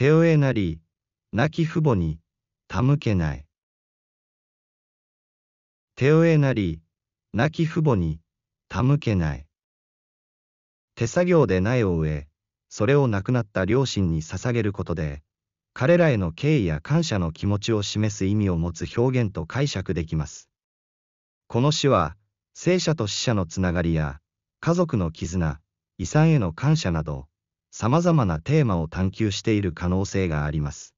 手負えなり、亡き父母に、たむけない。手負えなり、亡き父母に、手向けない。手作業で苗を植え、それを亡くなった両親に捧げることで、彼らへの敬意や感謝の気持ちを示す意味を持つ表現と解釈できます。この詩は、生者と死者のつながりや、家族の絆、遺産への感謝など、様々なテーマを探求している可能性があります。